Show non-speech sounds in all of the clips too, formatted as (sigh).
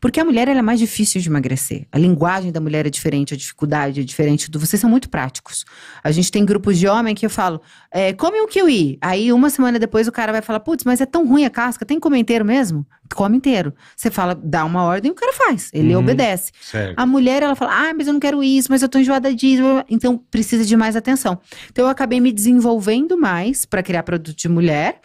Porque a mulher é mais difícil de emagrecer. A linguagem da mulher é diferente, a dificuldade é diferente. Do... Vocês são muito práticos. A gente tem grupos de homem que eu falo, é, come um kiwi. Aí uma semana depois o cara vai falar, putz, mas é tão ruim a casca, tem comenteiro mesmo? come inteiro. Você fala, dá uma ordem, o cara faz, ele uhum, obedece. Certo. A mulher, ela fala, ah, mas eu não quero isso, mas eu tô enjoada disso. Então, precisa de mais atenção. Então, eu acabei me desenvolvendo mais para criar produto de mulher.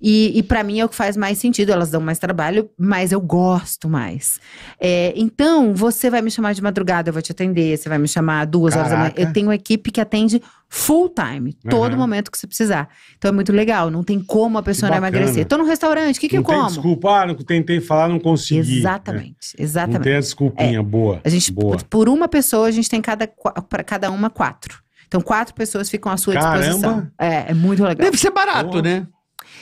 E, e para mim é o que faz mais sentido. Elas dão mais trabalho, mas eu gosto mais. É, então, você vai me chamar de madrugada, eu vou te atender. Você vai me chamar duas Caraca. horas da manhã. Eu tenho uma equipe que atende full time, uhum. todo momento que você precisar. Então é muito legal, não tem como a pessoa não emagrecer. Tô no restaurante, o que, que eu tem como? Desculpa, ah, não tentei falar, não consegui. Exatamente, é. exatamente. Não tem a desculpinha, é, boa. A gente, boa. por uma pessoa, a gente tem cada, para cada uma quatro. Então, quatro pessoas ficam à sua Caramba. disposição. É, é muito legal. Deve ser barato, né?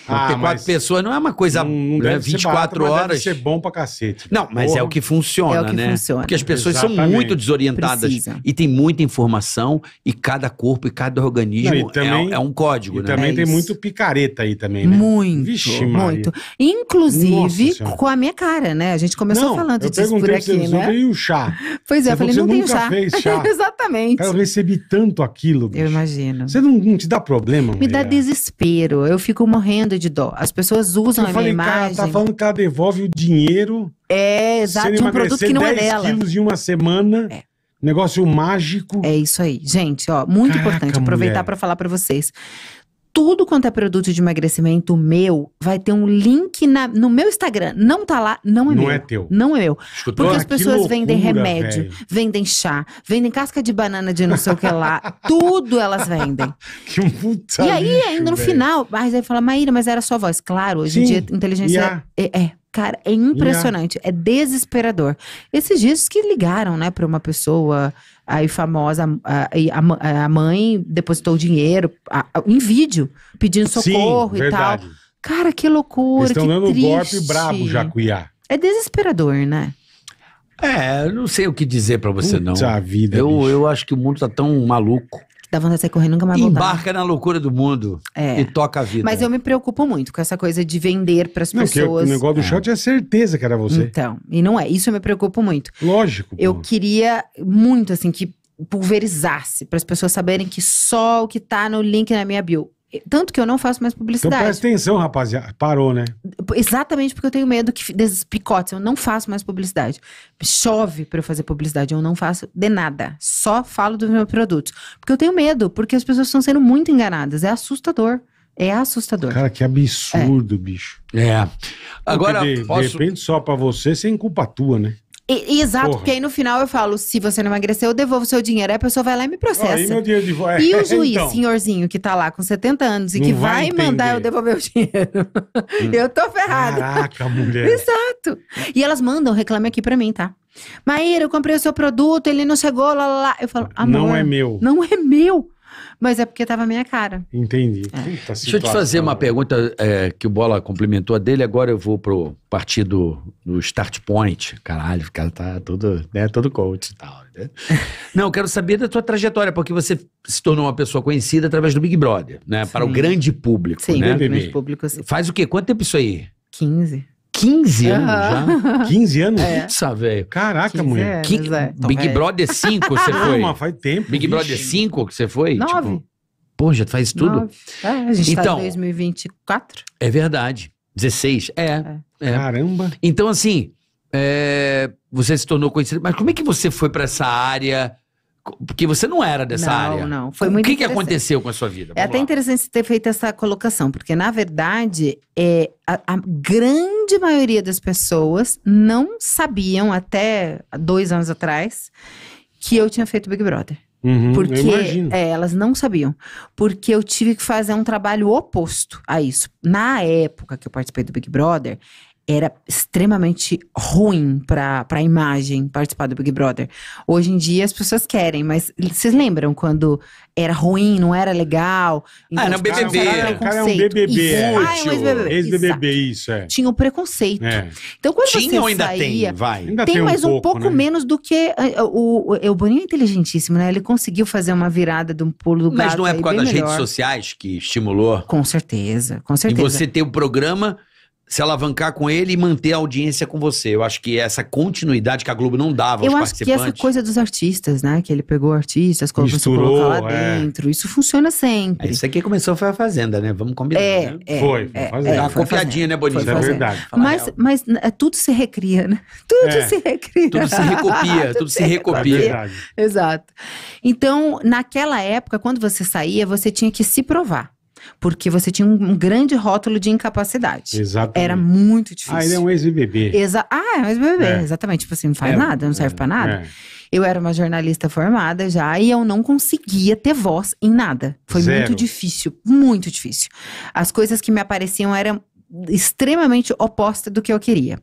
Ah, ter quatro pessoas não é uma coisa não, não né, 24 barato, horas. Deve ser bom pra cacete. Não, mas Porra. é o que funciona, é o que né? Funciona. Porque as pessoas Exatamente. são muito desorientadas Precisa. e tem muita informação e cada corpo e cada organismo não, e é também, é, é, um código, e né? também é tem muito picareta aí também, né? Muito, Vixe, muito. Inclusive com a minha cara, né? A gente começou não, falando disso por aqui, você, né? Eu o chá. Pois é, eu falei, não tem chá. chá. (laughs) Exatamente. Eu recebi tanto aquilo, bicho. Eu imagino. Você não, não te dá problema, Me dá desespero. Eu fico morrendo morrendo de dó. As pessoas usam eu a minha tá imagem. Cara, tá falando que ela devolve o dinheiro. É, exato, um produto que não é dela. quilos em uma semana. É. Negócio mágico. É isso aí. Gente, ó, muito Caraca, importante aproveitar para falar para vocês tudo quanto é produto de emagrecimento meu vai ter um link na, no meu Instagram. Não tá lá, não é não meu. Não é teu. Não é meu. Escutou? Porque as pessoas loucura, vendem remédio, véio. vendem chá, vendem casca de banana de não sei o que lá. (laughs) tudo elas vendem. (laughs) que puta E aí, lixo, ainda no véio. final, mas aí fala, Maíra, mas era só voz. Claro, hoje Sim, em dia inteligência yeah. é, é Cara, é impressionante, yeah. é desesperador. Esses dias que ligaram, né, para uma pessoa aí famosa, a, a, a mãe depositou dinheiro a, em vídeo, pedindo socorro Sim, e tal. Cara, que loucura, Eles estão dando triste. golpe brabo, Jacuiá. É desesperador, né? É, não sei o que dizer para você Puta não. Vida, eu, eu acho que o mundo tá tão maluco. Dá vontade de sair correndo, nunca mais voltar. Embarca na loucura do mundo é. e toca a vida. Mas eu me preocupo muito com essa coisa de vender para as pessoas. O negócio do é. shot é certeza que era você. Então, e não é. Isso eu me preocupo muito. Lógico. Pô. Eu queria muito, assim, que pulverizasse, para as pessoas saberem que só o que tá no link na minha bio tanto que eu não faço mais então publicidade. Então presta atenção, rapaziada. Parou, né? Exatamente porque eu tenho medo que, desses picotes. Eu não faço mais publicidade. Chove para eu fazer publicidade. Eu não faço de nada. Só falo dos meus produtos. Porque eu tenho medo. Porque as pessoas estão sendo muito enganadas. É assustador. É assustador. Cara, que absurdo, é. bicho. É. Agora, de, posso... de repente, só para você, sem culpa tua, né? E, e exato, Porra. porque aí no final eu falo: se você não emagreceu, eu devolvo seu dinheiro. Aí a pessoa vai lá e me processa. Aí meu dinheiro de é, E o (laughs) juiz, então, senhorzinho, que tá lá com 70 anos e que vai, vai mandar eu devolver o dinheiro. Hum. eu tô ferrada. Caraca, mulher. exato. E elas mandam reclame aqui pra mim, tá? Maíra, eu comprei o seu produto, ele não chegou, lá, lá, lá. Eu falo, amor. Não é meu. Não é meu mas é porque tava a minha cara. Entendi. É. Deixa eu te fazer uma pergunta é, que o Bola complementou a dele, agora eu vou pro partido do Start Point. Caralho, o cara tá todo, né, todo coach e tal. Né? (laughs) Não, eu quero saber da tua trajetória, porque você se tornou uma pessoa conhecida através do Big Brother, né? Sim. Para o grande público, Sim, né? grande público, sim. Faz o quê? Quanto tempo isso aí? 15. 15 uhum. anos já? 15 (laughs) anos? É. Isso, velho. Caraca, mulher. Anos, Quin... é. Big então, Brother 5 você foi? Não, faz tempo. Big bicho. Brother 5 que você foi? 9. Tipo, pô, já faz tudo? É, a gente então, tá em 2024. Então. É verdade. 16. É. é. é. Caramba. Então, assim, é, você se tornou conhecido. Mas como é que você foi pra essa área porque você não era dessa não, área. Não, não. Foi muito O que, que aconteceu com a sua vida? É Vamos é até lá. interessante você ter feito essa colocação, porque na verdade é, a, a, grande maioria das pessoas não sabiam até dois anos atrás que eu tinha feito Big Brother. Uhum, porque é, elas não sabiam. Porque eu tive que fazer um trabalho oposto a isso. Na época que eu participei do Big Brother, era extremamente ruim para a imagem participar do Big Brother. Hoje em dia as pessoas querem, mas vocês lembram quando era ruim, não era legal? Então, ah, era um BBB. Era um cara é um BBB, é. Ah, é um ex-BBB. Ex-BBB, isso, é. Tinha o um preconceito. É. Então quando Tinha você ou ainda saía, tem, vai. Ainda tem, tem mais um pouco, um pouco né? menos do que... Eh, eh, o, o, o, Boninho é inteligentíssimo, né? Ele conseguiu fazer uma virada de um pulo do gato Mas não é por causa das redes sociais que estimulou? Com certeza, com certeza. E você ter o programa se alavancar com ele e manter a audiência com você. Eu acho que essa continuidade que a Globo não dava eu aos participantes. Eu acho que essa coisa dos artistas, né? Que ele pegou artistas, Misturou, lá é. dentro. Isso funciona sempre. É isso aqui começou foi a Fazenda, né? Vamos combinar, é, né? É, foi, foi é, é, Fazenda. É, uma confiadinha, né, Boninho? Isso é verdade. Mas, mas tudo se recria, né? (laughs) Tudo se recria. Tudo se recopia, tudo, (laughs) tudo se recopia. É verdade. Exato. Então, naquela época, quando você saía, você tinha que se provar. Porque você tinha um grande rótulo de incapacidade. Exatamente. Era muito difícil. Ah, ele é um ex-BBB. Exa ah, é um ex-BBB, é. exatamente. Tipo assim, não faz é, nada, não serve é, pra nada. É. Eu era uma jornalista formada já e eu não conseguia ter voz em nada. Foi Zero. muito difícil, muito difícil. As coisas que me apareciam eram extremamente oposta do que eu queria.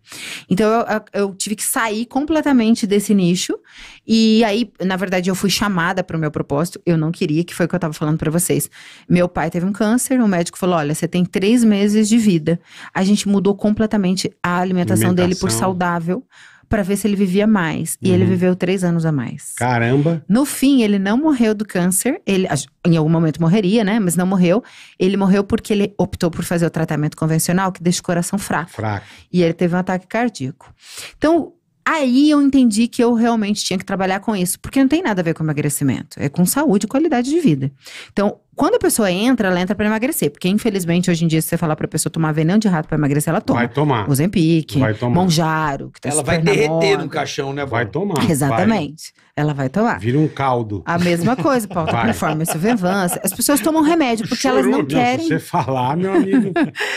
Então eu, eu, tive que sair completamente desse nicho e aí, na verdade, eu fui chamada para o meu propósito. Eu não queria, que foi o que eu estava falando para vocês. Meu pai teve um câncer, o médico falou: olha, você tem três meses de vida. A gente mudou completamente a alimentação, alimentação. dele por saudável para ver se ele vivia mais. E uhum. ele viveu três anos a mais. Caramba! No fim, ele não morreu do câncer. Ele, em algum momento, morreria, né? Mas não morreu. Ele morreu porque ele optou por fazer o tratamento convencional, que deixa o coração fraco. Fraco. E ele teve um ataque cardíaco. Então, Aí eu entendi que eu realmente tinha que trabalhar com isso, porque não tem nada a ver com emagrecimento, é com saúde e qualidade de vida. Então, quando a pessoa entra, ela entra para emagrecer. Porque, infelizmente, hoje em dia, se você falar pra pessoa tomar veneno de rato para emagrecer, ela toma. Vai tomar. O Ozempic, Monjaro, que tá Ela vai derreter no caixão, né? Vai tomar. Exatamente. Vai. Ela vai tomar. Vira um caldo. A mesma coisa, pauta performance, vivança. As pessoas tomam remédio porque elas não querem. Se você falar, meu amigo.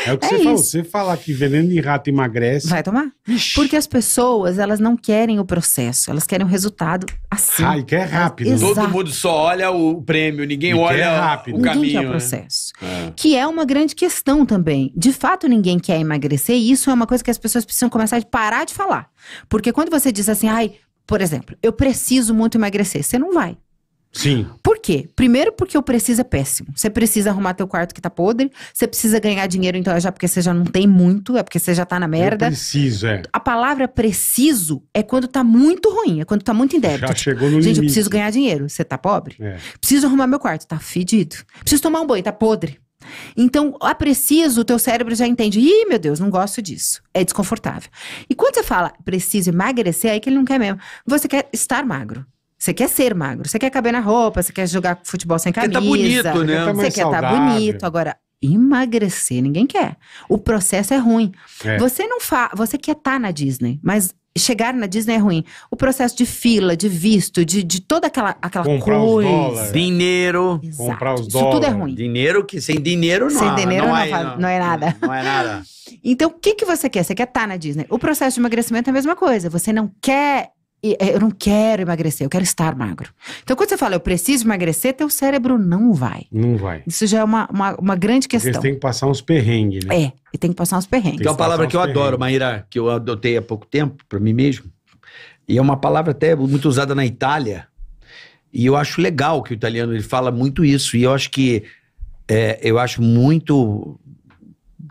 É o que é você isso. falou. Você falar que veneno de rato emagrece. Vai tomar. Ixi. Porque as pessoas, elas não querem o processo, elas querem o resultado assim. que é rápido. Exato. Todo mundo só olha o prêmio, ninguém e é olha é rápido. o caminho. Ninguém quer o né? processo. Né? É. Que é uma grande questão também. De fato, ninguém quer emagrecer e isso é uma coisa que as pessoas precisam começar a parar de falar. Porque quando você diz assim, ai, por exemplo, eu preciso muito emagrecer, você não vai. Sim. Por quê? Primeiro porque o preciso é péssimo. Você precisa arrumar teu quarto que tá podre, você precisa ganhar dinheiro, então é já porque você já não tem muito, é porque você já tá na merda. Eu preciso, é. A palavra preciso é quando tá muito ruim, é quando tá muito em débito. Já chegou no Gente, limite. eu preciso ganhar dinheiro, você tá pobre? É. Preciso arrumar meu quarto, tá fedido. Preciso tomar um banho, tá podre. Então, a preciso, o teu cérebro já entende. Ih, meu Deus, não gosto disso. É desconfortável. E quando você fala preciso emagrecer, é aí que ele não quer mesmo. Você quer estar magro. Você quer ser magro, você quer caber na roupa, você quer jogar futebol sem tá camisa. Né? Tá você quer tá bonito, né? Você quer estar tá bonito. Agora, emagrecer, ninguém quer. O processo é ruim. É. Você não fa... você quer estar tá na Disney, mas chegar na Disney é ruim. O processo de fila, de visto, de, de toda aquela, aquela Comprar coisa. Os dólares. dinheiro. Exato. Comprar os dólares. Isso tudo é ruim. Dinheiro que sem dinheiro não, sem dinheiro, não, não, é, não, não, é, nada. Não é nada. (laughs) Então, o que, que você quer? Você quer estar tá na Disney. O processo de emagrecimento é a mesma coisa. Você não quer é, eu não quero emagrecer, eu quero estar magro. Então, quando você fala eu preciso emagrecer, teu cérebro não vai. Não vai. Isso já é uma, uma, uma grande questão. Porque você tem que passar uns perrengues, né? É, e tem que passar uns perrengues. Tem uma palavra que eu perrengues. adoro, Maíra, que eu adotei há pouco tempo, para mim mesmo. E é uma palavra até muito usada na Itália. E eu acho legal que o italiano ele fala muito isso. E eu acho que é, eu acho muito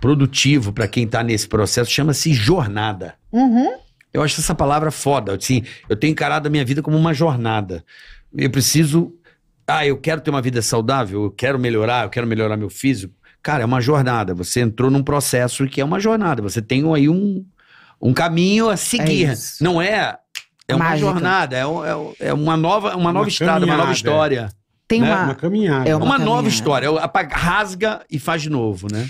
produtivo para quem está nesse processo. Chama-se jornada. Uhum. Eu acho essa palavra foda. Assim, eu tenho encarado a minha vida como uma jornada. Eu preciso. Ah, eu quero ter uma vida saudável, eu quero melhorar, eu quero melhorar meu físico. Cara, é uma jornada. Você entrou num processo que é uma jornada. Você tem aí um, um caminho a seguir. É Não é. É uma Mágica. jornada, é, é, é, uma nova, uma, uma nova estrada, uma nova história. Tem né? uma, uma caminhada. É uma, uma caminhada. nova história. Apaga, rasga e faz de novo, né?